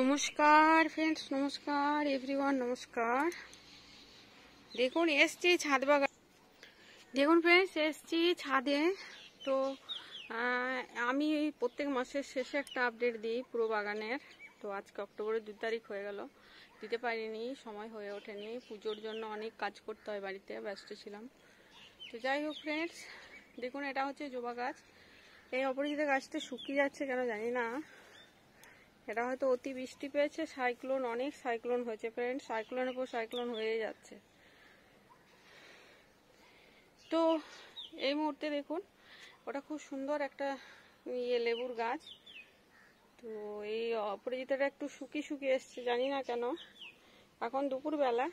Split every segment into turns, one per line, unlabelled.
নমস্কার ফ্রেন্ডস নমস্কার এভরিওয়ান নমস্কার দেখুন এসছি ছাদ বাগান দেখুন ফ্রেন্ডস এসছি ছাদে তো আমি প্রত্যেক মাসের শেষে একটা আপডেট দিই পুরো বাগানের তো আজকে অক্টোবরের দু তারিখ হয়ে গেল দিতে পারিনি সময় হয়ে ওঠেনি পুজোর জন্য অনেক কাজ করতে হয় বাড়িতে ব্যস্ত ছিলাম তো যাই হোক ফ্রেন্ডস দেখুন এটা হচ্ছে জবা গাছ এই অপরিচিত গাছটা শুকিয়ে যাচ্ছে কেন জানি না এটা হয়তো অতি বৃষ্টি পেয়েছে সাইক্লোন অনেক সাইক্লোন হয়েছে ফ্রেন্ড সাইক্লোনের উপর সাইক্লোন হয়ে যাচ্ছে তো এই মুহূর্তে দেখুন ওটা খুব সুন্দর একটা ইয়ে লেবুর গাছ তো এই অপরাজিতাটা একটু শুকিয়ে শুকিয়ে এসছে জানি না কেন এখন দুপুরবেলা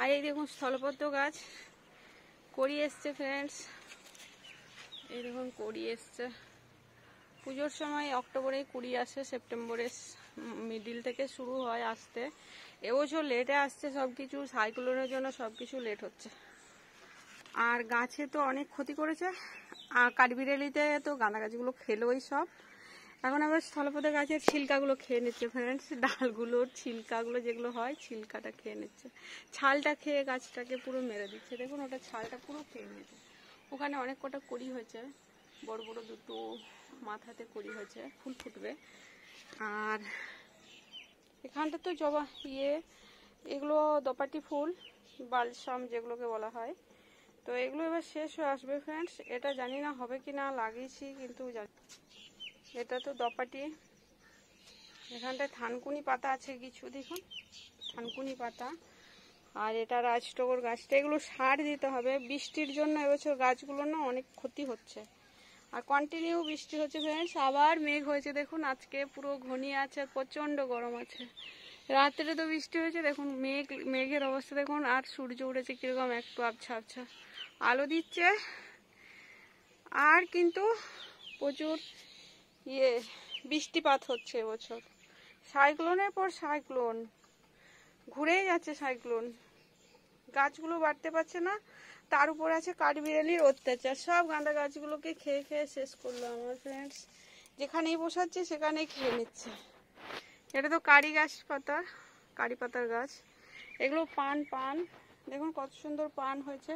আর এই দেখুন স্থলপদ্ম গাছ করি এসছে ফ্রেন্ডস এই দেখুন করি এসছে পুজোর সময় অক্টোবরে কুড়ি আসে সেপ্টেম্বরের মিডিল থেকে শুরু হয় আসতে এবছর লেটে আসছে সব কিছু সাইক্লোনের জন্য সব কিছু লেট হচ্ছে আর গাছে তো অনেক ক্ষতি করেছে আর কাঠবিরেলিতে তো গাঁদা গাছগুলো খেলোই সব এখন আবার স্থলপথে গাছের ছিলকাগুলো খেয়ে নিচ্ছে ফ্রেন্ডস ডালগুলোর ছিলকাগুলো যেগুলো হয় ছিলকাটা খেয়ে নিচ্ছে ছালটা খেয়ে গাছটাকে পুরো মেরে দিচ্ছে দেখুন ওটা ছালটা পুরো খেয়ে নিচ্ছে ওখানে অনেক কটা করি হয়েছে বড় বড় দুটো মাথাতে করি হয়েছে ফুল ফুটবে আর এখানটা তো জবা ইয়ে এগুলো দপাটি ফুল বালসাম যেগুলোকে বলা হয় তো এগুলো এবার শেষ হয়ে আসবে ফ্রেন্ডস এটা জানি না হবে কি না লাগিয়েছি কিন্তু এটা তো দপাটি এখানটায় থানকুনি পাতা আছে কিছু দেখুন থানকুনি পাতা আর এটা রাজটগর গাছটা এগুলো সার দিতে হবে বৃষ্টির জন্য এবছর গাছগুলো না অনেক ক্ষতি হচ্ছে আর কন্টিনিউ বৃষ্টি হচ্ছে ফ্রেন্ডস আবার মেঘ হয়েছে দেখুন আজকে পুরো ঘনিয়ে আছে প্রচণ্ড গরম আছে রাত্রে তো বৃষ্টি হয়েছে দেখুন মেঘ মেঘের অবস্থা দেখুন আর সূর্য উঠেছে কীরকম একটু আবছা আবছা আলো দিচ্ছে আর কিন্তু প্রচুর ইয়ে বৃষ্টিপাত হচ্ছে এবছর সাইক্লোনের পর সাইক্লোন ঘুরেই যাচ্ছে সাইক্লোন গাছগুলো বাড়তে পারছে না তার উপর আছে কাঠবিড়ালির অত্যাচার সব গাঁদা গাছগুলোকে খেয়ে খেয়ে শেষ করলো আমার ফ্রেন্ডস যেখানেই বসাচ্ছে সেখানেই খেয়ে নিচ্ছে এটা তো কারি গাছ পাতা কারি পাতার গাছ এগুলো পান পান দেখুন কত সুন্দর পান হয়েছে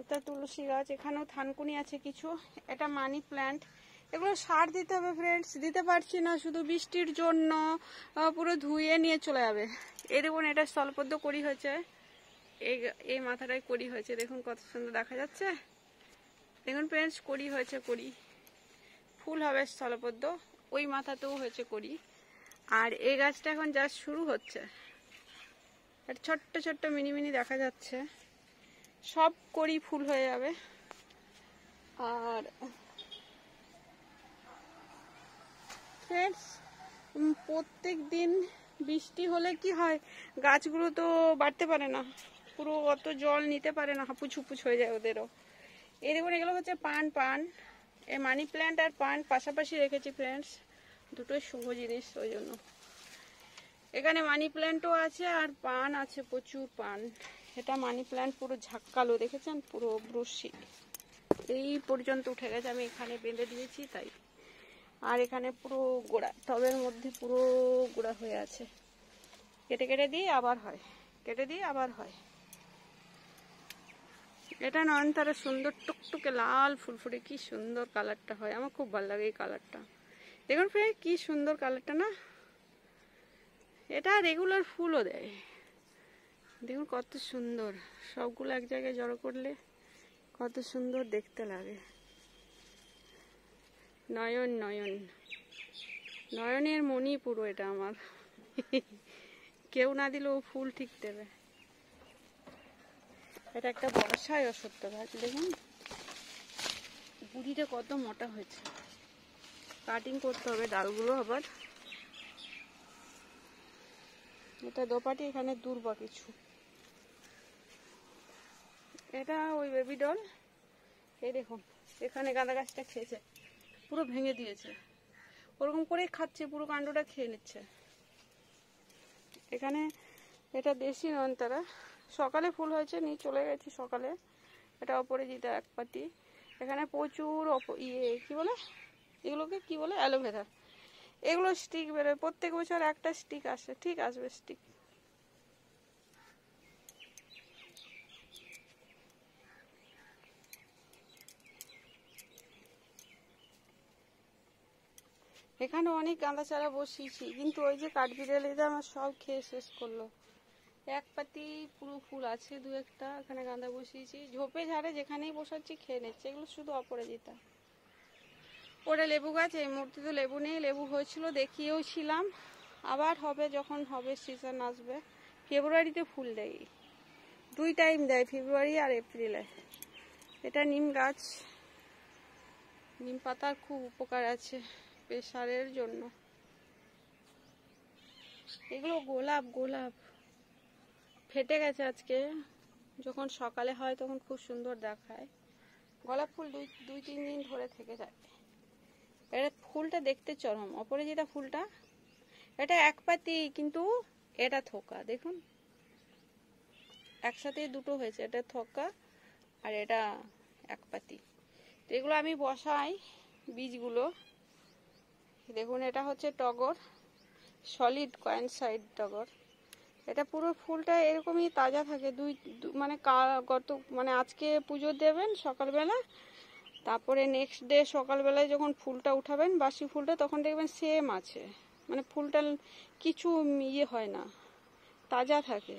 এটা তুলসী গাছ এখানেও থানকুনি আছে কিছু এটা মানি প্ল্যান্ট এগুলো সার দিতে হবে ফ্রেন্ডস দিতে পারছি না শুধু বৃষ্টির জন্য পুরো ধুয়ে নিয়ে চলে যাবে এরকম এটা স্থলপদ্ধ করি হয়েছে এই এই মাথাটাই করি হয়েছে দেখুন কত সুন্দর দেখা যাচ্ছে দেখুন ফ্রেন্ডস করি হয়েছে করি ফুল হবে স্থলপদ্ম ওই মাথাতেও হয়েছে করি আর এই গাছটা এখন যা শুরু হচ্ছে আর ছোট্ট ছোট্ট মিনি মিনি দেখা যাচ্ছে সব করি ফুল হয়ে যাবে আর প্রত্যেক দিন বৃষ্টি হলে কি হয় গাছগুলো তো বাড়তে পারে না পুরো অত জল নিতে পারে না হাপুচ হুপুচ হয়ে যায় ওদেরও এই দেখুন এগুলো হচ্ছে পান পান এই মানি প্ল্যান্ট আর পান পাশাপাশি রেখেছি ফ্রেন্ডস দুটোই শুভ জিনিস ওই জন্য এখানে মানি প্ল্যান্টও আছে আর পান আছে প্রচুর পান এটা মানি প্ল্যান্ট পুরো ঝাক্কালো দেখেছেন পুরো ব্রুশি এই পর্যন্ত উঠে গেছে আমি এখানে বেঁধে দিয়েছি তাই আর এখানে পুরো গোড়া টবের মধ্যে পুরো গোড়া হয়ে আছে কেটে কেটে দিই আবার হয় কেটে দিই আবার হয় এটা তারা সুন্দর টুকটুকে লাল ফুলফুটে কি সুন্দর কালারটা হয় আমার খুব ভালো লাগে এই কালারটা দেখুন ফ্রেন্ড কি সুন্দর কালারটা না এটা রেগুলার ফুলও দেয় দেখুন কত সুন্দর সবগুলো এক জায়গায় জড়ো করলে কত সুন্দর দেখতে লাগে নয়ন নয়ন নয়নের মনি পুরো এটা আমার কেউ না দিলে ও ফুল ঠিক দেবে এটা একটা বর্ষায় অসত্য গাছ দেখুন বুড়িটা কত মোটা হয়েছে কাটিং করতে হবে ডালগুলো আবার এটা দোপাটি এখানে দুর্বা কিছু এটা ওই বেবি ডল এই দেখুন এখানে গাঁদা গাছটা খেয়েছে পুরো ভেঙে দিয়েছে ওরকম করেই খাচ্ছে পুরো কাণ্ডটা খেয়ে নিচ্ছে এখানে এটা দেশি নন তারা সকালে ফুল হয়েছে নিয়ে চলে গেছি সকালে এটা অপরাজিতা এক পাতি এখানে প্রচুর ইয়ে কি বলে এগুলোকে কি বলে অ্যালোভেরা এগুলো স্টিক বেরোয় প্রত্যেক বছর একটা স্টিক আসে ঠিক আসবে স্টিক এখানে অনেক গাঁদা চারা বসিয়েছি কিন্তু ওই যে কাঠবিড়ালিরা আমার সব খেয়ে শেষ করলো এক পাতি পুরো ফুল আছে দু একটা এখানে গাঁদা বসিয়েছি ঝোপে ঝাড়ে যেখানেই বসাচ্ছি খেয়ে নিচ্ছে এগুলো শুধু অপরাজিতা ওটা লেবু গাছ এই মুহূর্তে তো লেবু নেই লেবু হয়েছিল দেখিয়েও ছিলাম আবার হবে যখন হবে সিজন আসবে ফেব্রুয়ারিতে ফুল দেয় দুই টাইম দেয় ফেব্রুয়ারি আর এপ্রিলে এটা নিম গাছ নিম পাতার খুব উপকার আছে প্রেশারের জন্য এগুলো গোলাপ গোলাপ ফেটে গেছে আজকে যখন সকালে হয় তখন খুব সুন্দর দেখায় গোলাপ ফুল দুই দুই তিন দিন ধরে থেকে যায় এটা ফুলটা দেখতে চরম অপরাজিতা ফুলটা এটা এক পাতি কিন্তু এটা থোকা দেখুন একসাথে দুটো হয়েছে এটা থোকা আর এটা এক পাতি তো এগুলো আমি বসাই বীজগুলো দেখুন এটা হচ্ছে টগর সলিড কয়েন সাইড টগর এটা পুরো ফুলটা এরকমই তাজা থাকে দুই মানে গত মানে আজকে পুজো দেবেন সকালবেলা তারপরে নেক্সট ডে সকালবেলায় যখন ফুলটা উঠাবেন বাসি ফুলটা তখন দেখবেন সেম আছে মানে ফুলটা কিছু ইয়ে হয় না তাজা থাকে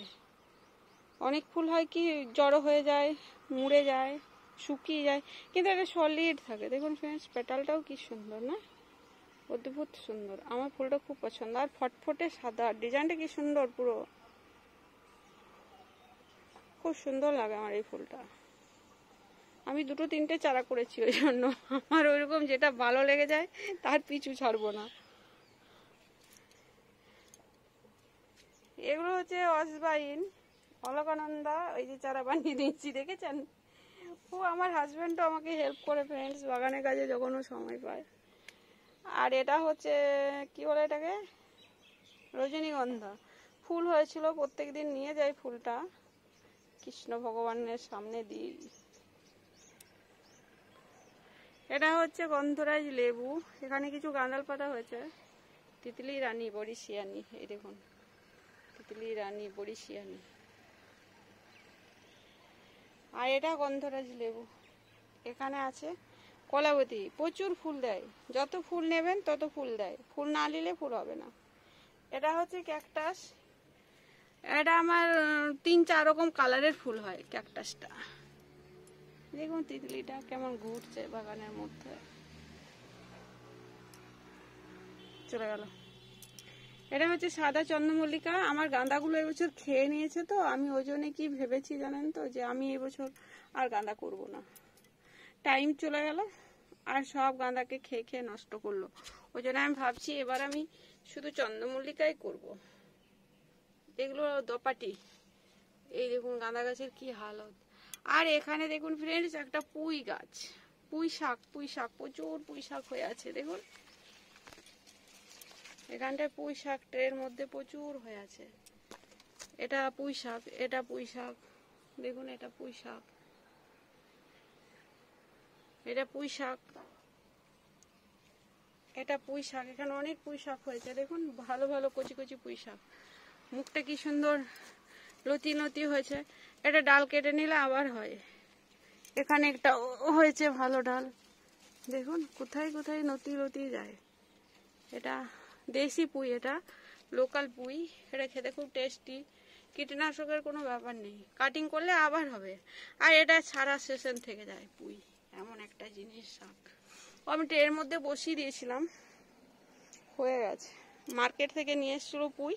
অনেক ফুল হয় কি জড়ো হয়ে যায় মুড়ে যায় শুকিয়ে যায় কিন্তু এটা সলিড থাকে দেখুন ফ্রেন্ডস পেটালটাও কি সুন্দর না অদ্ভুত সুন্দর আমার ফুলটা খুব পছন্দ আর ফটফটে সাদা ডিজাইনটা কি সুন্দর পুরো খুব সুন্দর লাগে আমার এই ফুলটা আমি দুটো তিনটে চারা করেছি ওই জন্য আমার ওইরকম যেটা ভালো লেগে যায় তার পিছু ছাড়বো না এগুলো হচ্ছে অসবাইন অলকানন্দা ওই যে চারা বানিয়ে দিয়েছি দেখেছেন ও আমার হাজব্যান্ডও আমাকে হেল্প করে ফ্রেন্ডস বাগানের কাজে যখনও সময় পায় আর এটা হচ্ছে কি বলে এটাকে রজনীগন্ধা ফুল হয়েছিল প্রত্যেক দিন নিয়ে যাই ফুলটা কৃষ্ণ ভগবানের সামনে দিই এটা হচ্ছে গন্ধরাজ লেবু এখানে কিছু গাঁদাল পাতা হয়েছে তিতলি রানী বরিশিয়ানি এই দেখুন তিতলি রানী বরিশিয়ানি আর এটা গন্ধরাজ লেবু এখানে আছে কলাবতী প্রচুর ফুল দেয় যত ফুল নেবেন তত ফুল দেয় ফুল না নিলে ফুল হবে না এটা হচ্ছে ক্যাকটাস এটা আমার তিন চার রকম কালারের ফুল হয় ক্যাকটাসটা দেখুন তিতলিটা কেমন ঘুরছে বাগানের মধ্যে চলে গেল এটা হচ্ছে সাদা চন্দ্রমল্লিকা আমার গাঁদাগুলো এবছর খেয়ে নিয়েছে তো আমি ওই কি ভেবেছি জানেন তো যে আমি এবছর আর গাঁদা করব না টাইম চলে গেল আর সব গাঁদাকে খেয়ে খেয়ে নষ্ট করলো ওই জন্য আমি ভাবছি এবার আমি শুধু চন্দ্রমল্লিকাই করবো এগুলো দপাটি এই দেখুন গাঁদা গাছের কি হালত আর এখানে দেখুন ফ্রেন্ডস একটা পুঁই গাছ পুঁই শাক পুঁই শাক প্রচুর পুঁই শাক হয়ে আছে দেখুন এখানটায় পুঁই শাক ট্রের মধ্যে প্রচুর হয়ে আছে এটা পুঁই শাক এটা পুঁই শাক দেখুন এটা পুঁই শাক এটা পুঁই শাক এটা পুঁই শাক এখানে অনেক পুঁই শাক হয়েছে দেখুন ভালো ভালো কচি কচি পুঁই শাক মুখটা কি সুন্দর লতি লতি হয়েছে এটা ডাল কেটে নিলে আবার হয় এখানে একটা হয়েছে ভালো ডাল দেখুন কোথায় কোথায় নতি লতি যায় এটা দেশি পুঁই এটা লোকাল পুঁই এটা খেতে খুব টেস্টি কীটনাশকের কোনো ব্যাপার নেই কাটিং করলে আবার হবে আর এটা সারা সেশন থেকে যায় পুঁই এমন একটা জিনিস শাক আমি ট্রের মধ্যে বসিয়ে দিয়েছিলাম হয়ে গেছে মার্কেট থেকে নিয়ে এসেছিলো পুঁই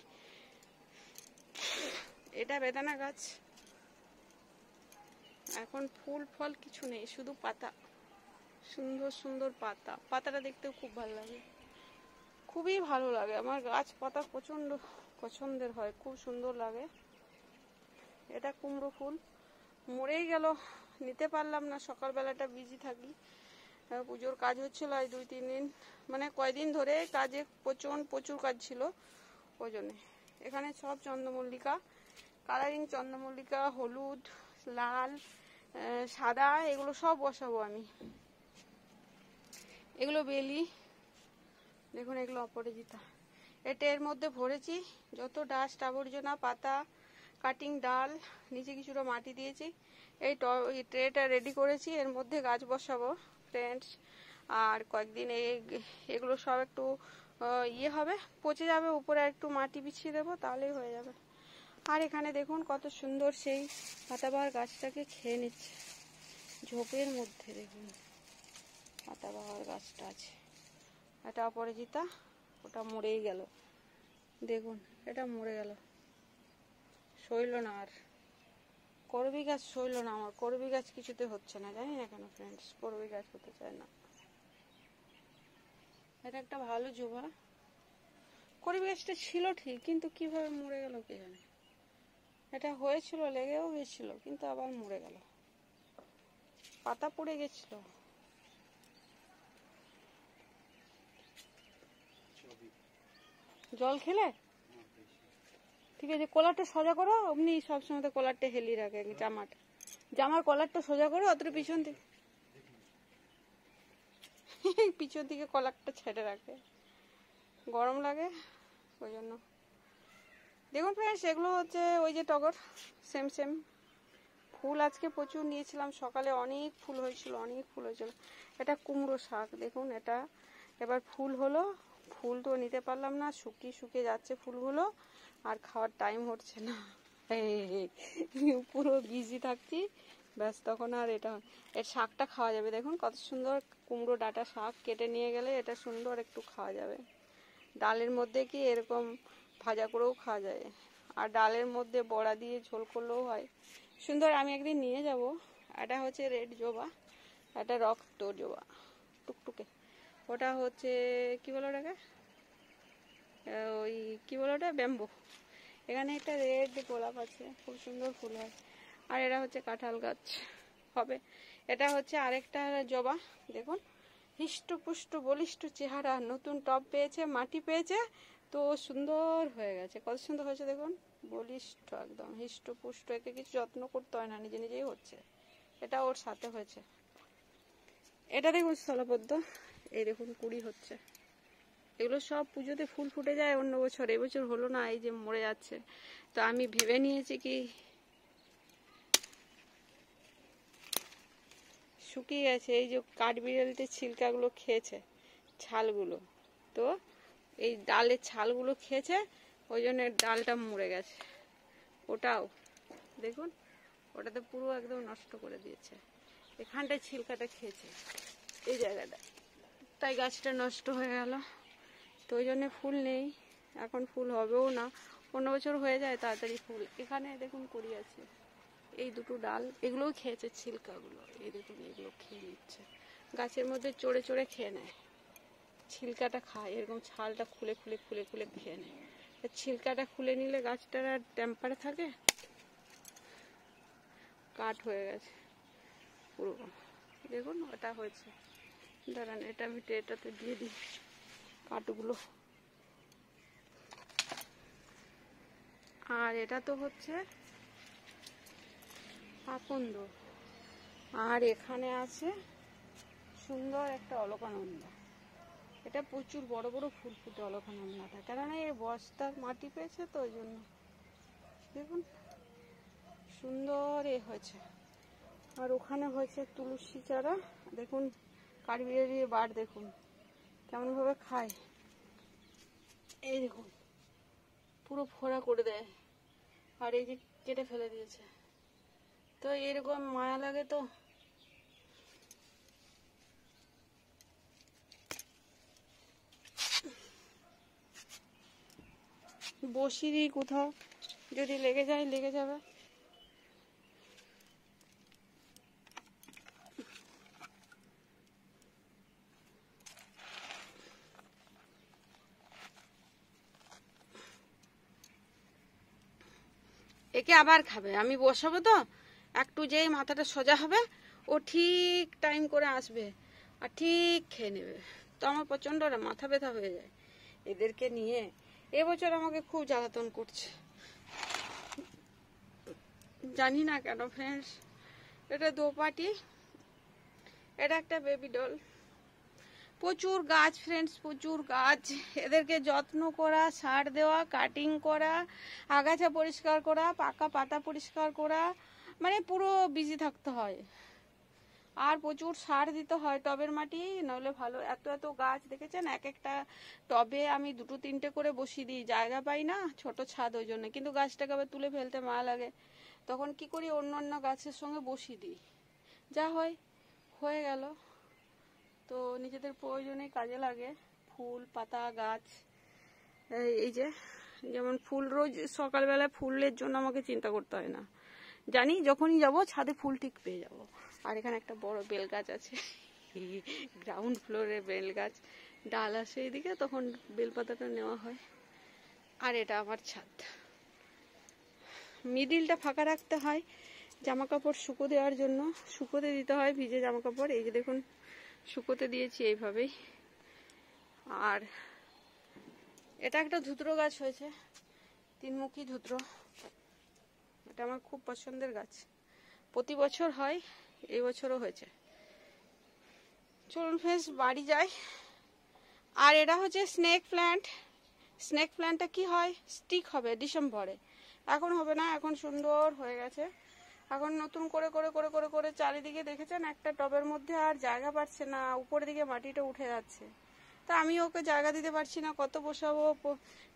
এটা বেদানা গাছ এখন ফুল ফল কিছু নেই শুধু পাতা সুন্দর সুন্দর পাতা পাতাটা দেখতেও খুব ভালো লাগে খুবই ভালো লাগে আমার গাছ পাতা প্রচণ্ড পছন্দের হয় খুব সুন্দর লাগে এটা কুমড়ো ফুল মরেই গেল নিতে পারলাম না সকালবেলাটা বিজি থাকি পুজোর কাজ হচ্ছিল আজ দুই তিন দিন মানে কয়দিন ধরে কাজে প্রচণ্ড প্রচুর কাজ ছিল ওই জন্যে এখানে সব চন্দ্রমল্লিকা কালারিং চন্দ্রমল্লিকা হলুদ লাল সাদা এগুলো সব বসাবো আমি এগুলো বেলি দেখুন এগুলো অপরাজিতা এটা এর মধ্যে ভরেছি যত ডাস্ট আবর্জনা পাতা কাটিং ডাল নিচে কিছুটা মাটি দিয়েছি এই ট্রেটা রেডি করেছি এর মধ্যে গাছ বসাবো ফ্রেন্ডস আর কয়েকদিন এগুলো সব একটু ইয়ে হবে পচে যাবে উপরে একটু মাটি বিছিয়ে দেবো তাহলেই হয়ে যাবে আর এখানে দেখুন কত সুন্দর সেই পাতাবার গাছটাকে খেয়ে নিচ্ছে ঝোপের মধ্যে দেখুন পাতাবাহার গাছটা আছে এটা অপরাজিতা ওটা মরেই গেল দেখুন এটা মরে গেল শৈল না আর করবি গাছ শৈল না আমার করবি গাছ কিছুতে হচ্ছে না জানি না কেন ফ্রেন্ডস করবি গাছ হতে চায় না এটা একটা ভালো জুবা পরিবেশটা ছিল ঠিক কিন্তু কিভাবে মরে গেল কে জানে এটা হয়েছিল লেগেও গেছিল কিন্তু আবার মরে গেল পাতা পড়ে গেছিল জল খেলে ঠিক আছে কলারটা সোজা করো অমনি সবসময় তো কলারটা হেলি রাখে জামাটা জামার কলারটা সোজা করো অতটা পিছন থেকে পিছন দিকে কলারটা ছেড়ে রাখে গরম লাগে ওই জন্য দেখুন ফ্রেন্ডস এগুলো হচ্ছে ওই যে টগর সেম সেম ফুল আজকে প্রচুর নিয়েছিলাম সকালে অনেক ফুল হয়েছিল অনেক ফুল হয়েছিল এটা কুমড়ো শাক দেখুন এটা এবার ফুল হলো ফুল তো নিতে পারলাম না শুকিয়ে শুকিয়ে যাচ্ছে ফুলগুলো আর খাওয়ার টাইম হচ্ছে না পুরো বিজি থাকছি ব্যাস তখন আর এটা এর শাকটা খাওয়া যাবে দেখুন কত সুন্দর কুমড়ো ডাটা শাক কেটে নিয়ে গেলে এটা সুন্দর একটু খাওয়া যাবে ডালের মধ্যে কি এরকম ভাজা করেও খাওয়া যায় আর ডালের মধ্যে বড়া দিয়ে ঝোল করলেও হয় সুন্দর আমি একদিন নিয়ে যাব এটা হচ্ছে রেড জবা এটা রক্ত জবা টুকটুকে ওটা হচ্ছে কি বলো ওটাকে ওই কি বলো ওটা ব্যাম্বু এখানে একটা রেড গোলাপ আছে খুব সুন্দর ফুল হয় আর এটা হচ্ছে কাঁঠাল গাছ হবে এটা হচ্ছে আরেকটা জবা দেখুন হৃষ্টপুষ্ট বলিষ্ঠ চেহারা নতুন টপ পেয়েছে মাটি পেয়েছে তো সুন্দর হয়ে গেছে কত সুন্দর হয়েছে দেখুন বলিষ্ঠ একদম হৃষ্টপুষ্ট একে কিছু যত্ন করতে হয় না নিজে নিজেই হচ্ছে এটা ওর সাথে হয়েছে এটা দেখুন স্থলবদ্ধ এই দেখুন কুড়ি হচ্ছে এগুলো সব পুজোতে ফুল ফুটে যায় অন্য বছর এবছর হলো না এই যে মরে যাচ্ছে তো আমি ভেবে নিয়েছি কি শুকিয়ে গেছে এই যে কাঠবিড়ালটি ছিলকাগুলো খেয়েছে ছালগুলো তো এই ডালের ছালগুলো খেয়েছে ওই জন্য ডালটা মরে গেছে ওটাও দেখুন ওটাতে পুরো একদম নষ্ট করে দিয়েছে এখানটায় ছিলকাটা খেয়েছে এই জায়গাটা তাই গাছটা নষ্ট হয়ে গেল তো ওই জন্যে ফুল নেই এখন ফুল হবেও না অন্য বছর হয়ে যায় তাড়াতাড়ি ফুল এখানে দেখুন করি আছে এই দুটো ডাল এগুলোও খেয়েছে ছিলকাগুলো এই দেখুন এগুলো খেয়ে নিচ্ছে গাছের মধ্যে চড়ে চড়ে খেয়ে নেয় ছিলকাটা খায় এরকম ছালটা খুলে খুলে খুলে খুলে খেয়ে নেয় ছিলকাটা খুলে নিলে গাছটার আর টেম্পারে থাকে কাট হয়ে গেছে পুরো দেখুন ওটা হয়েছে দাঁড়ান এটা আমি এটাতে দিয়ে দিই কাটগুলো আর এটা তো হচ্ছে আকন্দ আর এখানে আছে সুন্দর একটা অলকানন্দা এটা প্রচুর বড় বড় ফুল ফুটে অলকানন্দাটা কেননা এর বস্তার মাটি পেয়েছে তো ওই জন্য দেখুন সুন্দর এ হয়েছে আর ওখানে হয়েছে তুলসী চারা দেখুন কারিবিরিয়ে বার দেখুন কেমনভাবে খায় এই দেখুন পুরো ফোড়া করে দেয় আর এই যে কেটে ফেলে দিয়েছে তো এরকম মায়া লাগে তো বসিয়ে দিই কোথাও যদি লেগে যায় লেগে যাবে একে আবার খাবে আমি বসাবো তো একটু যেই মাথাটা সোজা হবে ও ঠিক টাইম করে আসবে আর ঠিক খেয়ে নেবে তো আমার প্রচণ্ড মাথা ব্যথা হয়ে যায় এদেরকে নিয়ে এবছর আমাকে খুব জ্বালাতন করছে জানি না কেন ফ্রেন্ডস এটা দোপাটি এটা একটা বেবি ডল প্রচুর গাছ ফ্রেন্ডস প্রচুর গাছ এদেরকে যত্ন করা সার দেওয়া কাটিং করা আগাছা পরিষ্কার করা পাকা পাতা পরিষ্কার করা মানে পুরো বিজি থাকতে হয় আর প্রচুর সার দিতে হয় টবের মাটি নইলে ভালো এত এত গাছ দেখেছেন এক একটা টবে আমি দুটো তিনটে করে বসিয়ে দিই জায়গা পাই না ছোট ছাদ ওই জন্য কিন্তু গাছটাকে আবার তুলে ফেলতে মা লাগে তখন কি করি অন্য অন্য গাছের সঙ্গে বসিয়ে দিই যা হয় হয়ে গেল তো নিজেদের প্রয়োজনে কাজে লাগে ফুল পাতা গাছ এই যে যেমন ফুল রোজ সকালবেলা ফুলের জন্য আমাকে চিন্তা করতে হয় না জানি যখনই যাব ছাদে ফুল ঠিক পেয়ে যাব আর এখানে একটা বড় বেল গাছ আছে গ্রাউন্ড ফ্লোরে বেল গাছ ডাল আসে এদিকে তখন বেলপাতাটা নেওয়া হয় আর এটা আমার ছাদ মিডিলটা ফাঁকা রাখতে হয় জামা কাপড় শুকো দেওয়ার জন্য শুকোতে দিতে হয় ভিজে জামা কাপড় এই যে দেখুন শুকোতে দিয়েছি এইভাবেই আর এটা একটা ধুতরো গাছ হয়েছে তিনমুখী ধুতরো এটা আমার খুব পছন্দের গাছ প্রতি বছর হয় এই বছরও হয়েছে চলুন ফেস বাড়ি যাই আর এটা হচ্ছে স্নেক প্ল্যান্ট স্নেক প্ল্যান্টটা কি হয় স্টিক হবে ডিসেম্বরে এখন হবে না এখন সুন্দর হয়ে গেছে এখন নতুন করে করে করে করে করে চারিদিকে দেখেছেন একটা টবের মধ্যে আর জায়গা পাচ্ছে না উপরের দিকে মাটিটা উঠে যাচ্ছে তা আমি ওকে জায়গা দিতে পারছি না কত বসাবো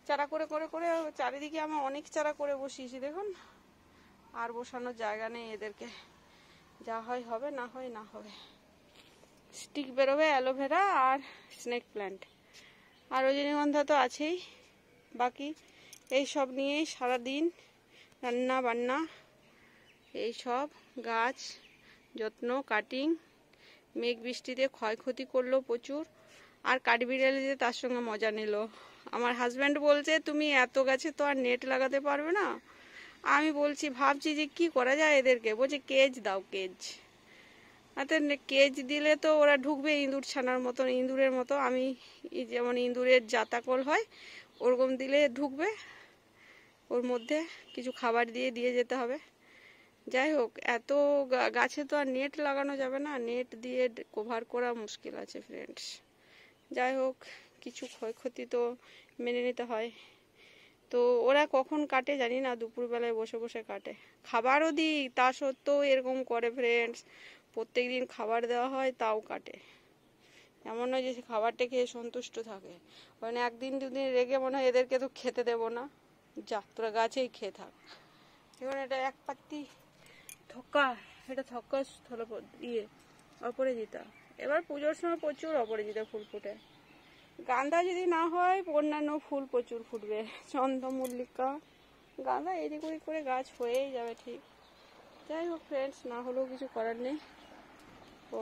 চারা করে করে করে চারিদিকে আমি অনেক চারা করে বসিয়েছি দেখুন আর বসানোর জায়গা নেই এদেরকে যা হয় হবে না হয় না হবে স্টিক বেরোবে অ্যালোভেরা আর স্নেক প্ল্যান্ট আর রজনীগন্ধা তো আছেই বাকি এই সব নিয়েই সারাদিন রান্না বান্না এই সব গাছ যত্ন কাটিং মেঘ বৃষ্টিতে ক্ষয়ক্ষতি করলো প্রচুর আর দিয়ে তার সঙ্গে মজা নিল আমার হাজব্যান্ড বলছে তুমি এত গাছে তো আর নেট লাগাতে পারবে না আমি বলছি ভাবছি যে কি করা যায় এদেরকে বলছে কেজ দাও কেজ হাতে কেজ দিলে তো ওরা ঢুকবে ইঁদুর ছানার মতো ইঁদুরের মতো আমি যেমন ইঁদুরের জাতাকল হয় ওরকম দিলে ঢুকবে ওর মধ্যে কিছু খাবার দিয়ে দিয়ে যেতে হবে যাই হোক এত গাছে তো আর নেট লাগানো যাবে না নেট দিয়ে কভার করা মুশকিল আছে ফ্রেন্ডস যাই হোক কিছু ক্ষয়ক্ষতি তো মেনে নিতে হয় তো ওরা কখন কাটে জানি না দুপুরবেলায় বসে বসে কাটে খাবারও দিই তা সত্ত্বেও এরকম করে ফ্রেন্ডস প্রত্যেক দিন খাবার দেওয়া হয় তাও কাটে এমন নয় যে সে খাবারটা খেয়ে সন্তুষ্ট থাকে মানে একদিন দুদিন রেগে মনে হয় এদেরকে তো খেতে দেব না যা তোরা গাছেই খেয়ে থাক এবার এটা এক পাত্তি থক্কা এটা থক্কা স্থল ইয়ে অপরাজিতা এবার পুজোর সময় প্রচুর অপরাজিতা ফুল ফুটে গাঁদা যদি না হয় অন্যান্য ফুল প্রচুর ফুটবে চন্দ্রমল্লিকা গাঁদা এদিক ওদিক করে গাছ হয়েই যাবে ঠিক যাই হোক ফ্রেন্ডস না হলেও কিছু করার নেই তো